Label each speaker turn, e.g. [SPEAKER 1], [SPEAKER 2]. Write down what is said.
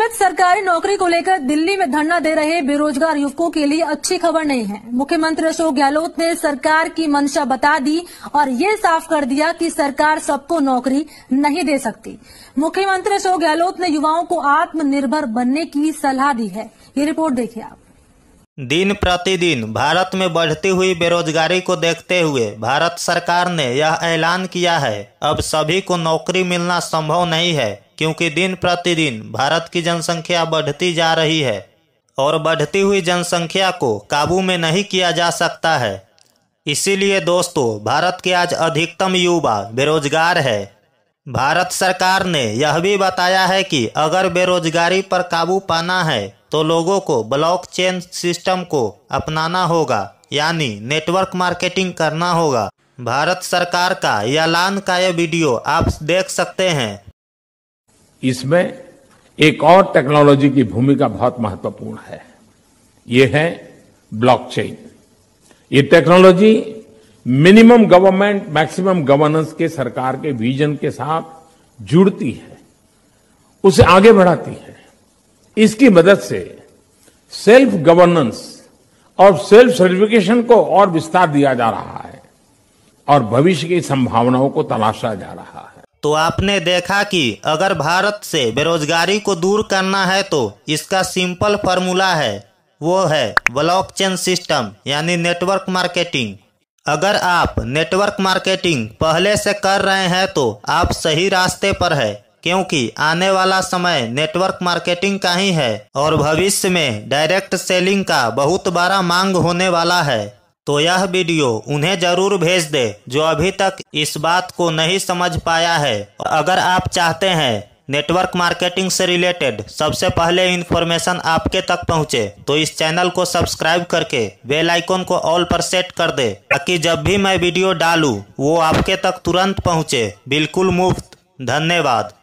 [SPEAKER 1] नियमित सरकारी नौकरी को लेकर दिल्ली में धरना दे रहे बेरोजगार युवकों के लिए अच्छी खबर नहीं है मुख्यमंत्री अशोक गहलोत ने सरकार की मंशा बता दी और ये साफ कर दिया कि सरकार सबको नौकरी नहीं दे सकती मुख्यमंत्री अशोक गहलोत ने युवाओं को आत्मनिर्भर बनने की सलाह दी है ये रिपोर्ट देखिए आप
[SPEAKER 2] दिन प्रतिदिन भारत में बढ़ती हुई बेरोजगारी को देखते हुए भारत सरकार ने यह ऐलान किया है अब सभी को नौकरी मिलना संभव नहीं है क्योंकि दिन प्रतिदिन भारत की जनसंख्या बढ़ती जा रही है और बढ़ती हुई जनसंख्या को काबू में नहीं किया जा सकता है इसीलिए दोस्तों भारत के आज अधिकतम युवा बेरोजगार है भारत सरकार ने यह भी बताया है कि अगर बेरोजगारी पर काबू पाना है तो लोगों को ब्लॉक चेन सिस्टम को अपनाना होगा यानी नेटवर्क मार्केटिंग करना होगा भारत सरकार का यालान
[SPEAKER 3] का यह वीडियो आप देख सकते हैं इसमें एक और टेक्नोलॉजी की भूमिका बहुत महत्वपूर्ण है ये है ब्लॉकचेन ये technology minimum government maximum governance के सरकार के विजन के साथ जुड़ती है उसे आगे बढ़ाती है इसकी मदद से सेल्फ गवर्नेंस और सेल्फ सर्टिफिकेशन को और विस्तार दिया जा रहा है और भविष्य की संभावनाओं को तलाशा जा रहा है तो आपने देखा कि अगर भारत से बेरोजगारी को दूर
[SPEAKER 2] करना है तो इसका सिंपल फार्मूला है वो है ब्लॉकचेन सिस्टम यानी नेटवर्क मार्केटिंग अगर आप नेटवर्क मार्केटिंग पहले से कर रहे हैं तो आप सही रास्ते पर है क्योंकि आने वाला समय नेटवर्क मार्केटिंग का ही है और भविष्य में डायरेक्ट सेलिंग का बहुत बड़ा मांग होने वाला है तो यह वीडियो उन्हें जरूर भेज दे जो अभी तक इस बात को नहीं समझ पाया है अगर आप चाहते हैं नेटवर्क मार्केटिंग से रिलेटेड सबसे पहले इन्फॉर्मेशन आपके तक पहुंचे तो इस चैनल को सब्सक्राइब करके बेल आइकन को ऑल पर सेट कर दे ताकि जब भी मैं वीडियो डालूं वो आपके तक तुरंत पहुंचे बिल्कुल मुफ्त धन्यवाद